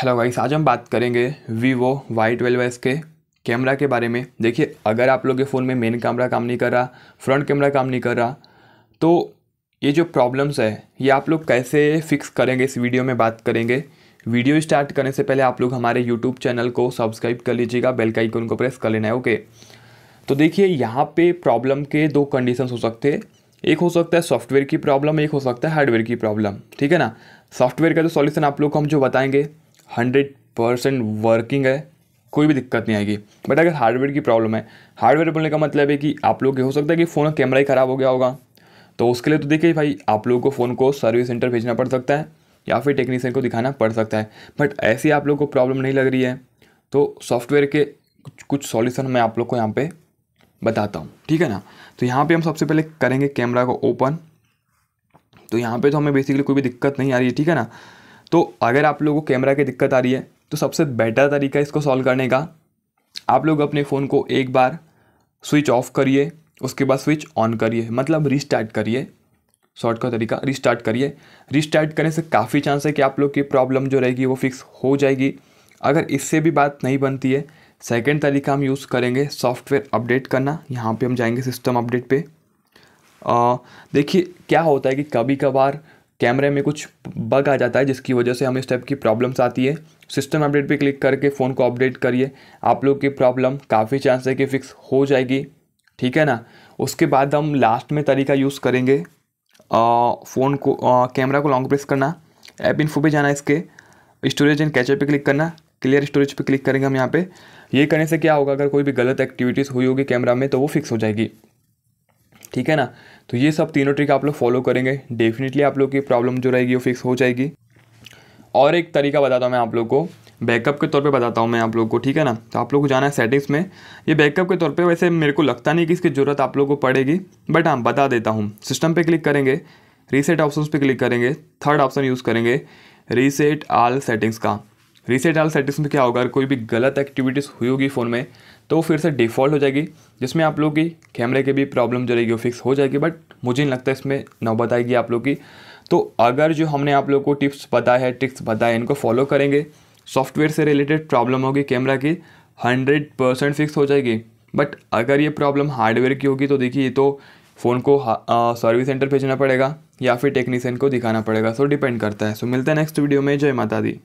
hello guys आज हम बात करेंगे वीवो वाई ट्वेल्व एस के कैमरा के बारे में देखिए अगर आप लोग के फ़ोन में मेन कैमरा काम नहीं कर रहा फ्रंट कैमरा काम नहीं कर रहा तो ये जो प्रॉब्लम्स है ये आप लोग कैसे फिक्स करेंगे इस वीडियो में बात करेंगे वीडियो स्टार्ट करने से पहले आप लोग हमारे यूट्यूब चैनल को सब्सक्राइब कर लीजिएगा बेल का आइकन को प्रेस कर लेना है ओके तो देखिए यहाँ पे प्रॉब्लम के दो कंडीशंस हो सकते हैं एक हो सकता है सॉफ्टवेयर की प्रॉब्लम एक हो सकता है हार्डवेयर की प्रॉब्लम ठीक है ना सॉफ्टवेयर का जो सॉल्यूशन आप लोग को हम जो बताएंगे हंड्रेड परसेंट वर्किंग है कोई भी दिक्कत नहीं आएगी बट अगर हार्डवेयर की प्रॉब्लम है हार्डवेयर बोलने का मतलब है कि आप लोग के हो सकता है कि फ़ोन का कैमरा ही ख़राब हो गया होगा तो उसके लिए तो देखिए भाई आप लोगों को फ़ोन को सर्विस सेंटर भेजना पड़ सकता है या फिर टेक्नीशियन को दिखाना पड़ सकता है बट ऐसी आप लोग को प्रॉब्लम नहीं लग रही है तो सॉफ्टवेयर के कुछ कुछ सॉल्यूशन मैं आप लोग को यहाँ पे बताता हूँ ठीक है ना तो यहाँ पे हम सबसे पहले करेंगे कैमरा को ओपन तो यहाँ पे तो हमें बेसिकली कोई भी दिक्कत नहीं आ रही है ठीक है ना तो अगर आप लोगों को कैमरा की दिक्कत आ रही है तो सबसे बेटर तरीका इसको सॉल्व करने का आप लोग अपने फ़ोन को एक बार स्विच ऑफ करिए उसके बाद स्विच ऑन करिए मतलब रिस्टार्ट करिए शॉर्ट का तरीका रिस्टार्ट करिए रिस्टार्ट करने से काफ़ी चांस है कि आप लोग की प्रॉब्लम जो रहेगी वो फिक्स हो जाएगी अगर इससे भी बात नहीं बनती है सेकेंड तरीका हम यूज़ करेंगे सॉफ्टवेयर अपडेट करना यहाँ पे हम जाएंगे सिस्टम अपडेट पे देखिए क्या होता है कि कभी कभार कैमरे में कुछ बग आ जाता है जिसकी वजह से हमें इस टाइप की प्रॉब्लम्स आती है सिस्टम अपडेट पे क्लिक करके फ़ोन को अपडेट करिए आप लोग की प्रॉब्लम काफ़ी चांस है कि फ़िक्स हो जाएगी ठीक है ना उसके बाद हम लास्ट में तरीका यूज़ करेंगे फ़ोन को कैमरा को लॉन्ग प्रेस करना ऐप इन पे जाना इसके स्टोरेज एंड कैचअप पे क्लिक करना क्लियर स्टोरेज पे क्लिक करेंगे हम यहाँ पे ये करने से क्या होगा अगर कोई भी गलत एक्टिविटीज़ हुई होगी कैमरा में तो वो फिक्स हो जाएगी ठीक है ना तो ये सब तीनों ट्रिक आप लोग फॉलो करेंगे डेफिनेटली आप लोग की प्रॉब्लम जो रहेगी वो फिक्स हो जाएगी और एक तरीका बताता हूँ मैं आप लोग को बैकअप के तौर पे बताता हूँ मैं आप लोग को ठीक है ना तो आप लोग को जाना है सेटिंग्स में ये बैकअप के तौर पे वैसे मेरे को लगता नहीं कि इसकी ज़रूरत आप लोग को पड़ेगी बट हाँ बता देता हूँ सिस्टम पे क्लिक करेंगे रीसेट ऑप्शन पे क्लिक करेंगे थर्ड ऑप्शन यूज़ करेंगे रीसेट आल सेटिंग्स का रीसेट ऑल सेटिंग्स में तो क्या होगा अगर कोई भी गलत एक्टिविटीज़ हुई होगी फ़ोन में तो वो फिर से डिफ़ॉल्ट हो जाएगी जिसमें आप लोग की कैमरे की भी प्रॉब्लम जो रहेगी वो फिक्स हो जाएगी बट मुझे नहीं लगता इसमें नौबत आएगी आप लोग की तो अगर जो हमने आप लोग को टिप्स बताए हैं ट्रिक्स बताए इनको फॉलो करेंगे सॉफ्टवेयर से रिलेटेड प्रॉब्लम होगी कैमरा की हंड्रेड परसेंट फिक्स हो जाएगी बट अगर ये प्रॉब्लम हार्डवेयर की होगी तो देखिए ये तो फ़ोन को सर्विस हाँ, सेंटर भेजना पड़ेगा या फिर टेक्नीशियन को दिखाना पड़ेगा सो डिपेंड करता है सो मिलते मिलता है नेक्स्ट वीडियो में जय माता दी